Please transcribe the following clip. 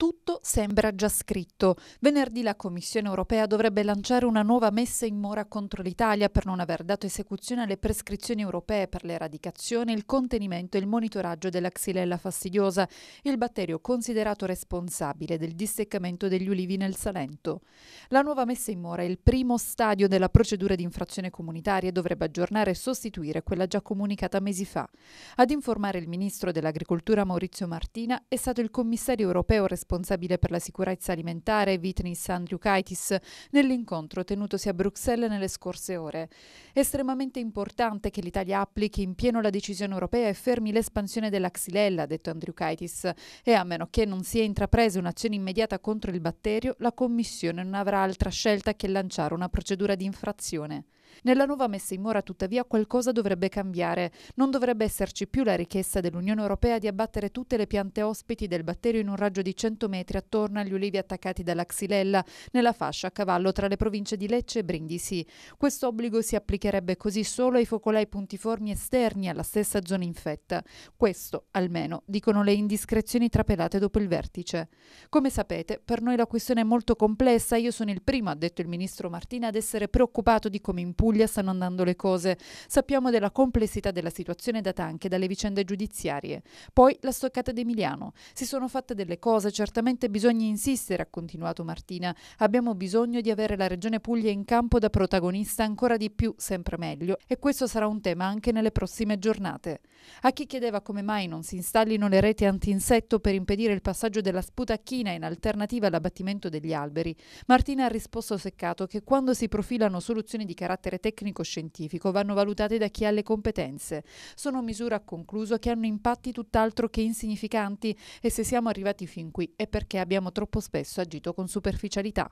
tutto sembra già scritto. Venerdì la Commissione europea dovrebbe lanciare una nuova messa in mora contro l'Italia per non aver dato esecuzione alle prescrizioni europee per l'eradicazione, il contenimento e il monitoraggio della xylella fastidiosa, il batterio considerato responsabile del disseccamento degli ulivi nel Salento. La nuova messa in mora è il primo stadio della procedura di infrazione comunitaria e dovrebbe aggiornare e sostituire quella già comunicata mesi fa. Ad informare il ministro dell'Agricoltura Maurizio Martina è stato il commissario europeo responsabile responsabile per la sicurezza alimentare, Vitnis Andriukaitis, nell'incontro tenutosi a Bruxelles nelle scorse ore. Estremamente importante che l'Italia applichi in pieno la decisione europea e fermi l'espansione della xylella, ha detto Andriukaitis, e a meno che non sia intrapresa un'azione immediata contro il batterio, la Commissione non avrà altra scelta che lanciare una procedura di infrazione. Nella nuova messa in mora, tuttavia, qualcosa dovrebbe cambiare. Non dovrebbe esserci più la richiesta dell'Unione Europea di abbattere tutte le piante ospiti del batterio in un raggio di 100 metri attorno agli ulivi attaccati dalla xylella, nella fascia a cavallo tra le province di Lecce e Brindisi. Questo obbligo si applicherebbe così solo ai focolai puntiformi esterni alla stessa zona infetta. Questo, almeno, dicono le indiscrezioni trapelate dopo il vertice. Come sapete, per noi la questione è molto complessa. Io sono il primo, ha detto il ministro Martina, ad essere preoccupato di come impone Puglia stanno andando le cose. Sappiamo della complessità della situazione data anche dalle vicende giudiziarie. Poi la stoccata di Emiliano. Si sono fatte delle cose, certamente bisogna insistere, ha continuato Martina. Abbiamo bisogno di avere la Regione Puglia in campo da protagonista ancora di più, sempre meglio, e questo sarà un tema anche nelle prossime giornate. A chi chiedeva come mai non si installino le reti antinsetto per impedire il passaggio della sputacchina in alternativa all'abbattimento degli alberi, Martina ha risposto seccato che quando si profilano soluzioni di carattere carattere tecnico-scientifico vanno valutate da chi ha le competenze. Sono misure, a concluso, che hanno impatti tutt'altro che insignificanti e se siamo arrivati fin qui è perché abbiamo troppo spesso agito con superficialità.